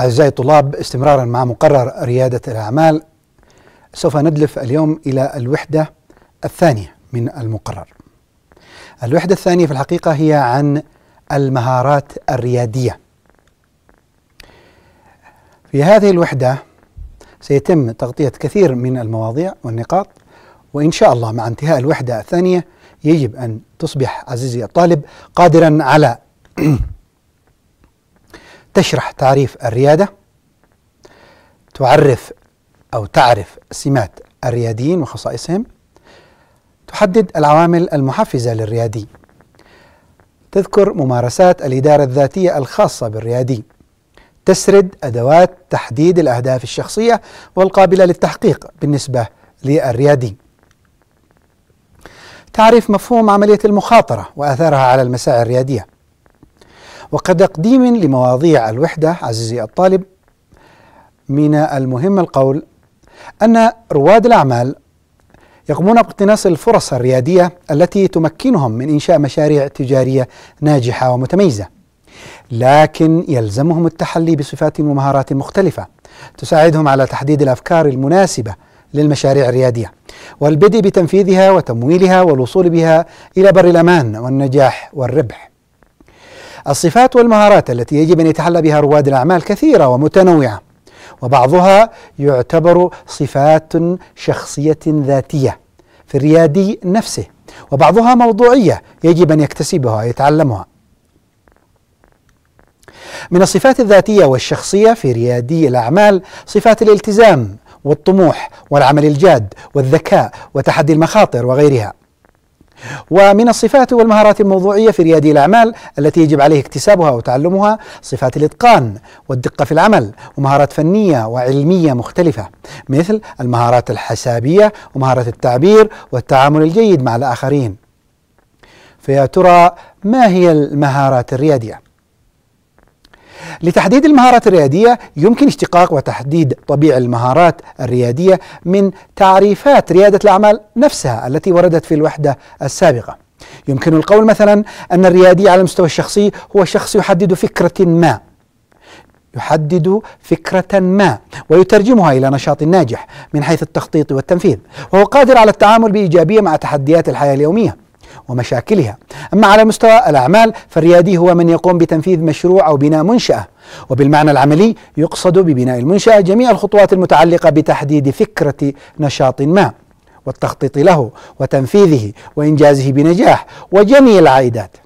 أعزائي الطلاب استمرارا مع مقرر ريادة الأعمال سوف ندلف اليوم إلى الوحدة الثانية من المقرر الوحدة الثانية في الحقيقة هي عن المهارات الريادية في هذه الوحدة سيتم تغطية كثير من المواضيع والنقاط وإن شاء الله مع انتهاء الوحدة الثانية يجب أن تصبح عزيزي الطالب قادرا على تشرح تعريف الريادة تعرف أو تعرف سمات الرياديين وخصائصهم تحدد العوامل المحفزة للريادي تذكر ممارسات الإدارة الذاتية الخاصة بالريادي تسرد أدوات تحديد الأهداف الشخصية والقابلة للتحقيق بالنسبة للريادي تعريف مفهوم عملية المخاطرة وآثارها على المساعي الريادية وكتقديم لمواضيع الوحدة عزيزي الطالب من المهم القول أن رواد الأعمال يقومون باقتناص الفرص الريادية التي تمكنهم من إنشاء مشاريع تجارية ناجحة ومتميزة لكن يلزمهم التحلي بصفات ومهارات مختلفة تساعدهم على تحديد الأفكار المناسبة للمشاريع الريادية والبدء بتنفيذها وتمويلها والوصول بها إلى بر الأمان والنجاح والربح الصفات والمهارات التي يجب أن يتحلى بها رواد الأعمال كثيرة ومتنوعة وبعضها يعتبر صفات شخصية ذاتية في الريادي نفسه وبعضها موضوعية يجب أن يكتسبها ويتعلمها من الصفات الذاتية والشخصية في ريادي الأعمال صفات الالتزام والطموح والعمل الجاد والذكاء وتحدي المخاطر وغيرها ومن الصفات والمهارات الموضوعية في ريادي الأعمال التي يجب عليه اكتسابها وتعلمها صفات الإتقان والدقة في العمل ومهارات فنية وعلمية مختلفة مثل المهارات الحسابية ومهارة التعبير والتعامل الجيد مع الآخرين فيا ترى ما هي المهارات الريادية؟ لتحديد المهارات الريادية يمكن اشتقاق وتحديد طبيعة المهارات الريادية من تعريفات ريادة الأعمال نفسها التي وردت في الوحدة السابقة يمكن القول مثلا أن الريادي على المستوى الشخصي هو شخص يحدد فكرة ما يحدد فكرة ما ويترجمها إلى نشاط ناجح من حيث التخطيط والتنفيذ وهو قادر على التعامل بإيجابية مع تحديات الحياة اليومية ومشاكلها أما على مستوى الأعمال فالريادي هو من يقوم بتنفيذ مشروع أو بناء منشأة وبالمعنى العملي يقصد ببناء المنشأة جميع الخطوات المتعلقة بتحديد فكرة نشاط ما والتخطيط له وتنفيذه وإنجازه بنجاح وجني العائدات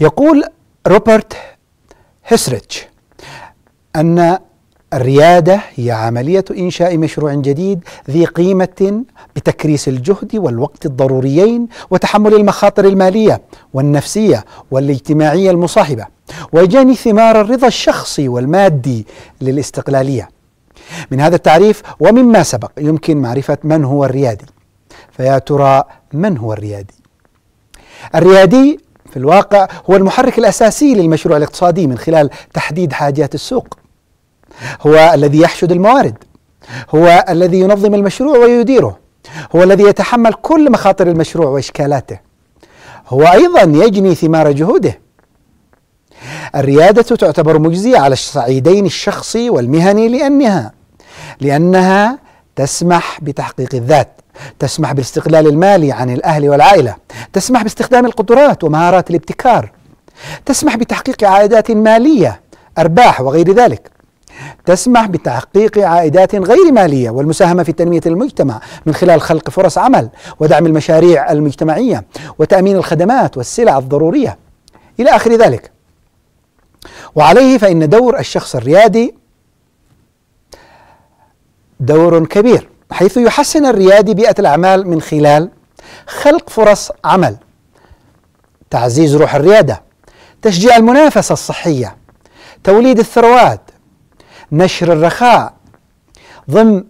يقول روبرت هسريتش أن الريادة هي عملية إنشاء مشروع جديد ذي قيمة بتكريس الجهد والوقت الضروريين وتحمل المخاطر المالية والنفسية والاجتماعية المصاحبة وجني ثمار الرضا الشخصي والمادي للاستقلالية. من هذا التعريف ومما سبق يمكن معرفة من هو الريادي. فيا ترى من هو الريادي؟ الريادي في الواقع هو المحرك الأساسي للمشروع الاقتصادي من خلال تحديد حاجات السوق هو الذي يحشد الموارد هو الذي ينظم المشروع ويديره هو الذي يتحمل كل مخاطر المشروع واشكالاته هو ايضا يجني ثمار جهوده الرياده تعتبر مجزيه على الصعيدين الشخصي والمهني لانها لانها تسمح بتحقيق الذات تسمح بالاستقلال المالي عن الاهل والعائله تسمح باستخدام القدرات ومهارات الابتكار تسمح بتحقيق عائدات ماليه ارباح وغير ذلك تسمح بتحقيق عائدات غير ماليه والمساهمه في تنميه المجتمع من خلال خلق فرص عمل ودعم المشاريع المجتمعيه وتامين الخدمات والسلع الضروريه الى اخر ذلك. وعليه فان دور الشخص الريادي دور كبير حيث يحسن الريادي بيئه الاعمال من خلال خلق فرص عمل تعزيز روح الرياده تشجيع المنافسه الصحيه توليد الثروات نشر الرخاء ضمن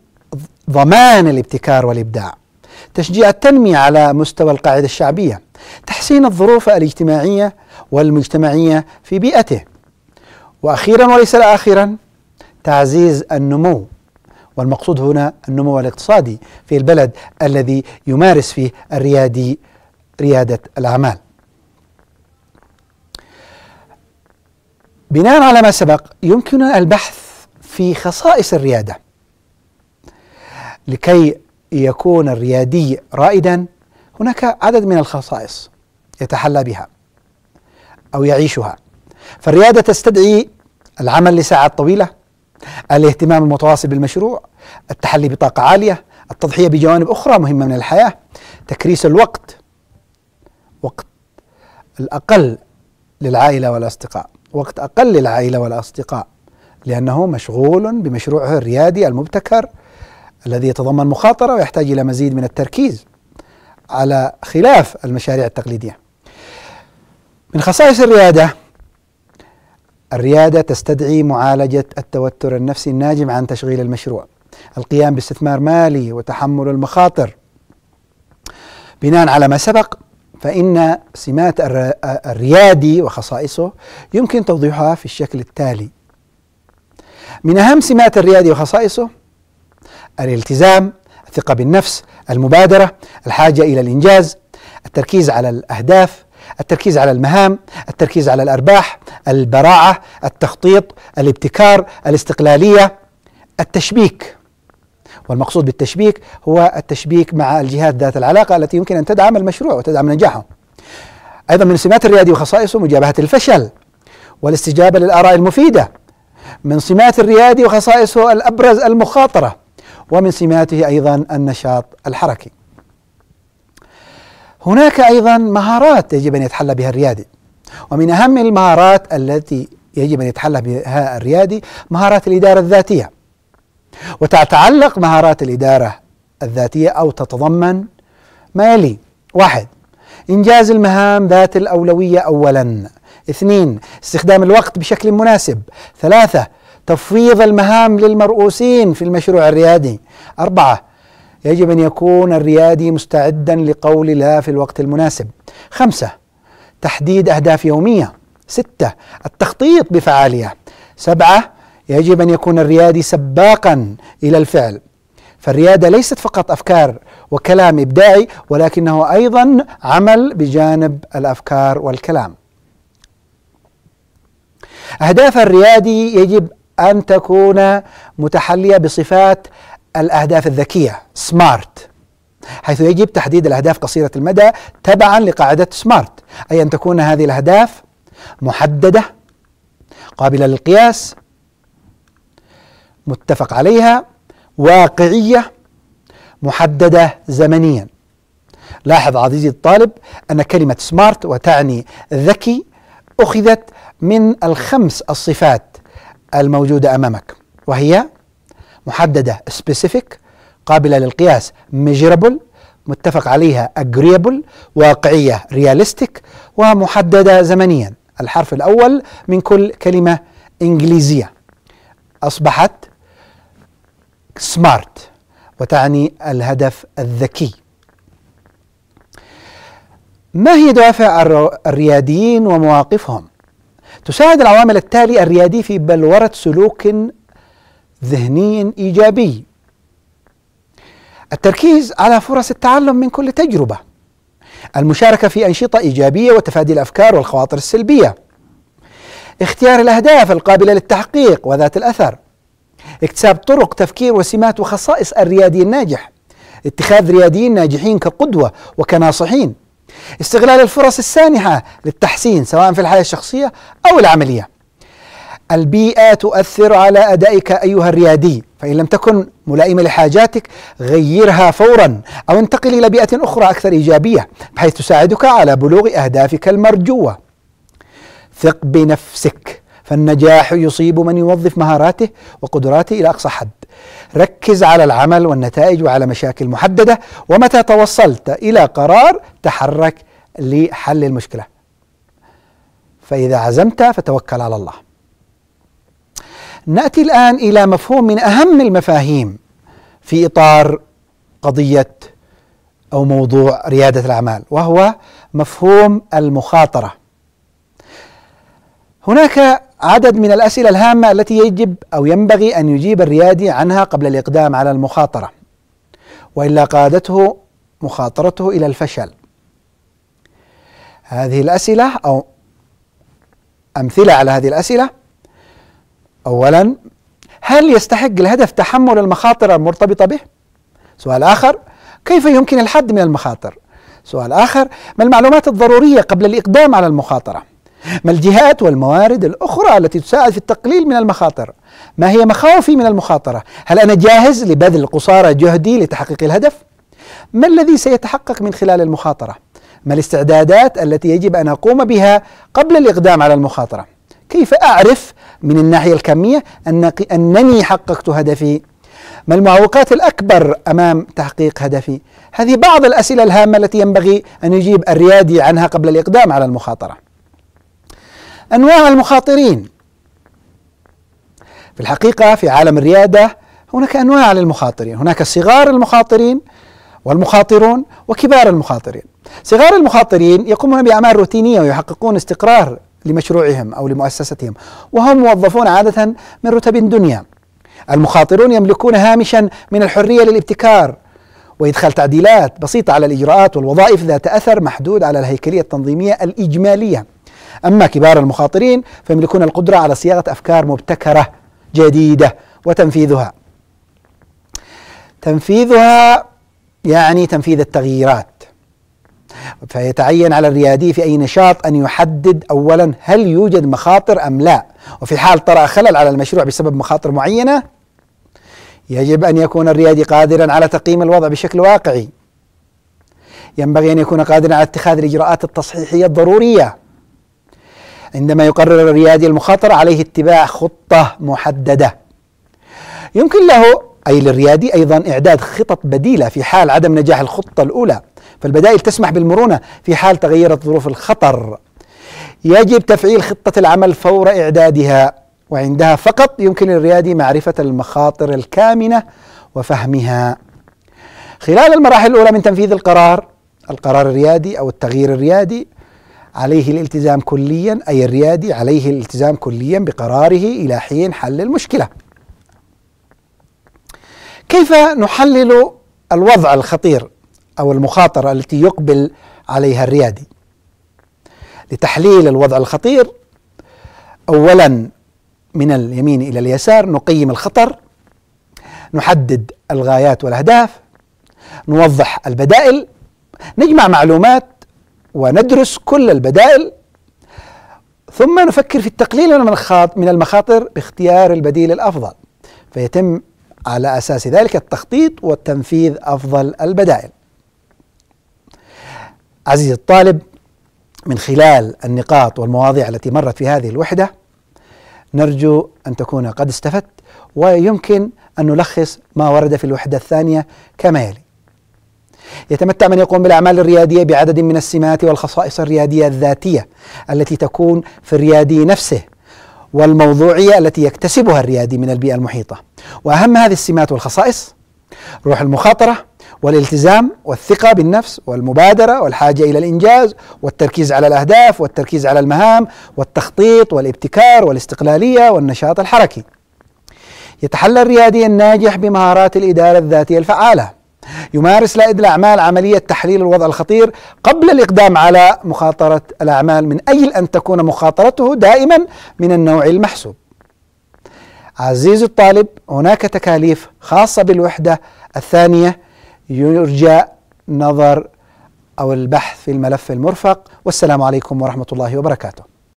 ضمان الابتكار والابداع تشجيع التنميه على مستوى القاعده الشعبيه تحسين الظروف الاجتماعيه والمجتمعيه في بيئته واخيرا وليس اخرا تعزيز النمو والمقصود هنا النمو الاقتصادي في البلد الذي يمارس فيه الريادي رياده الاعمال بناء على ما سبق يمكننا البحث في خصائص الرياده لكي يكون الريادي رائدا هناك عدد من الخصائص يتحلى بها او يعيشها فالرياده تستدعي العمل لساعات طويله الاهتمام المتواصل بالمشروع التحلي بطاقه عاليه التضحيه بجوانب اخرى مهمه من الحياه تكريس الوقت وقت الاقل للعائله والاصدقاء وقت اقل للعائله والاصدقاء لأنه مشغول بمشروعه الريادي المبتكر الذي يتضمن مخاطرة ويحتاج إلى مزيد من التركيز على خلاف المشاريع التقليدية من خصائص الريادة الريادة تستدعي معالجة التوتر النفسي الناجم عن تشغيل المشروع القيام باستثمار مالي وتحمل المخاطر بناء على ما سبق فإن سمات الريادي وخصائصه يمكن توضيحها في الشكل التالي من أهم سمات الريادي وخصائصه الالتزام الثقة بالنفس المبادرة الحاجة إلى الإنجاز التركيز على الأهداف التركيز على المهام التركيز على الأرباح البراعة التخطيط الابتكار الاستقلالية التشبيك والمقصود بالتشبيك هو التشبيك مع الجهات ذات العلاقة التي يمكن أن تدعم المشروع وتدعم نجاحه أيضا من سمات الريادي وخصائصه مجابهة الفشل والاستجابة للآراء المفيدة من سمات الريادي وخصائصه الأبرز المخاطرة ومن سماته أيضا النشاط الحركي هناك أيضا مهارات يجب أن يتحلى بها الريادي ومن أهم المهارات التي يجب أن يتحلى بها الريادي مهارات الإدارة الذاتية وتتعلق مهارات الإدارة الذاتية أو تتضمن ما يلي واحد إنجاز المهام ذات الأولوية أولاً اثنين استخدام الوقت بشكل مناسب ثلاثة تفويض المهام للمرؤوسين في المشروع الريادي أربعة يجب أن يكون الريادي مستعدا لقول لا في الوقت المناسب خمسة تحديد أهداف يومية ستة التخطيط بفعالية سبعة يجب أن يكون الريادي سباقا إلى الفعل فالرياده ليست فقط افكار وكلام ابداعي ولكنه ايضا عمل بجانب الافكار والكلام أهداف الريادي يجب أن تكون متحلية بصفات الأهداف الذكية سمارت حيث يجب تحديد الأهداف قصيرة المدى تبعا لقاعدة سمارت أي أن تكون هذه الأهداف محددة قابلة للقياس متفق عليها واقعية محددة زمنيا لاحظ عزيزي الطالب أن كلمة سمارت وتعني ذكي أخذت من الخمس الصفات الموجودة أمامك وهي محددة specific قابلة للقياس measurable متفق عليها agreeable واقعية realistic ومحددة زمنيا الحرف الأول من كل كلمة إنجليزية أصبحت سمارت وتعني الهدف الذكي ما هي دوافع الرياديين ومواقفهم تساعد العوامل التالي الريادي في بلورة سلوك ذهني إيجابي التركيز على فرص التعلم من كل تجربة المشاركة في أنشطة إيجابية وتفادي الأفكار والخواطر السلبية اختيار الأهداف القابلة للتحقيق وذات الأثر اكتساب طرق تفكير وسمات وخصائص الريادي الناجح اتخاذ رياديين ناجحين كقدوة وكناصحين استغلال الفرص السانحة للتحسين سواء في الحياة الشخصية أو العملية البيئة تؤثر على أدائك أيها الريادي فإن لم تكن ملائمة لحاجاتك غيرها فورا أو انتقل إلى بيئة أخرى أكثر إيجابية بحيث تساعدك على بلوغ أهدافك المرجوة ثق بنفسك فالنجاح يصيب من يوظف مهاراته وقدراته إلى أقصى حد ركز على العمل والنتائج وعلى مشاكل محددة ومتى توصلت إلى قرار تحرك لحل المشكلة فإذا عزمت فتوكل على الله نأتي الآن إلى مفهوم من أهم المفاهيم في إطار قضية أو موضوع ريادة الأعمال وهو مفهوم المخاطرة هناك عدد من الأسئلة الهامة التي يجب أو ينبغي أن يجيب الريادي عنها قبل الإقدام على المخاطرة وإلا قادته مخاطرته إلى الفشل هذه الأسئلة أو أمثلة على هذه الأسئلة أولا هل يستحق الهدف تحمل المخاطر المرتبطة به؟ سؤال آخر كيف يمكن الحد من المخاطر؟ سؤال آخر ما المعلومات الضرورية قبل الإقدام على المخاطرة؟ ما الجهات والموارد الأخرى التي تساعد في التقليل من المخاطر ما هي مخاوفي من المخاطرة هل أنا جاهز لبذل قصارى جهدي لتحقيق الهدف ما الذي سيتحقق من خلال المخاطرة ما الاستعدادات التي يجب أن أقوم بها قبل الإقدام على المخاطرة كيف أعرف من الناحية الكمية أنني حققت هدفي ما المعوقات الأكبر أمام تحقيق هدفي هذه بعض الأسئلة الهامة التي ينبغي أن يجيب الريادي عنها قبل الإقدام على المخاطرة أنواع المخاطرين في الحقيقة في عالم الريادة هناك أنواع للمخاطرين هناك صغار المخاطرين والمخاطرون وكبار المخاطرين صغار المخاطرين يقومون بأعمال روتينية ويحققون استقرار لمشروعهم أو لمؤسستهم وهم موظفون عادة من رتب دنيا المخاطرون يملكون هامشا من الحرية للابتكار وإدخال تعديلات بسيطة على الإجراءات والوظائف ذات أثر محدود على الهيكلية التنظيمية الإجمالية أما كبار المخاطرين فيملكون القدرة على صياغة أفكار مبتكرة جديدة وتنفيذها تنفيذها يعني تنفيذ التغييرات فيتعين على الريادي في أي نشاط أن يحدد أولا هل يوجد مخاطر أم لا وفي حال طرأ خلل على المشروع بسبب مخاطر معينة يجب أن يكون الريادي قادرا على تقييم الوضع بشكل واقعي ينبغي أن يكون قادرا على اتخاذ الإجراءات التصحيحية الضرورية عندما يقرر الريادي المخاطرة عليه اتباع خطة محددة يمكن له أي للريادي أيضا إعداد خطط بديلة في حال عدم نجاح الخطة الأولى فالبدائل تسمح بالمرونة في حال تغيرت ظروف الخطر يجب تفعيل خطة العمل فور إعدادها وعندها فقط يمكن للريادي معرفة المخاطر الكامنة وفهمها خلال المراحل الأولى من تنفيذ القرار القرار الريادي أو التغيير الريادي عليه الالتزام كليا أي الريادي عليه الالتزام كليا بقراره إلى حين حل المشكلة كيف نحلل الوضع الخطير أو المخاطرة التي يقبل عليها الريادي لتحليل الوضع الخطير أولا من اليمين إلى اليسار نقيم الخطر نحدد الغايات والأهداف نوضح البدائل نجمع معلومات وندرس كل البدائل ثم نفكر في التقليل من المخاطر باختيار البديل الافضل فيتم على اساس ذلك التخطيط والتنفيذ افضل البدائل. عزيزي الطالب من خلال النقاط والمواضيع التي مرت في هذه الوحده نرجو ان تكون قد استفدت ويمكن ان نلخص ما ورد في الوحده الثانيه كما يلي. يتمتع من يقوم بالأعمال الريادية بعدد من السمات والخصائص الريادية الذاتية التي تكون في الريادي نفسه والموضوعية التي يكتسبها الريادي من البيئة المحيطة وأهم هذه السمات والخصائص روح المخاطرة والالتزام والثقة بالنفس والمبادرة والحاجة إلى الإنجاز والتركيز على الأهداف والتركيز على المهام والتخطيط والابتكار والاستقلالية والنشاط الحركي يتحلى الريادي الناجح بمهارات الإدارة الذاتية الفعالة يمارس رائد الأعمال عملية تحليل الوضع الخطير قبل الإقدام على مخاطرة الأعمال من أجل أن تكون مخاطرته دائما من النوع المحسوب عزيزي الطالب هناك تكاليف خاصة بالوحدة الثانية يرجى نظر أو البحث في الملف المرفق والسلام عليكم ورحمة الله وبركاته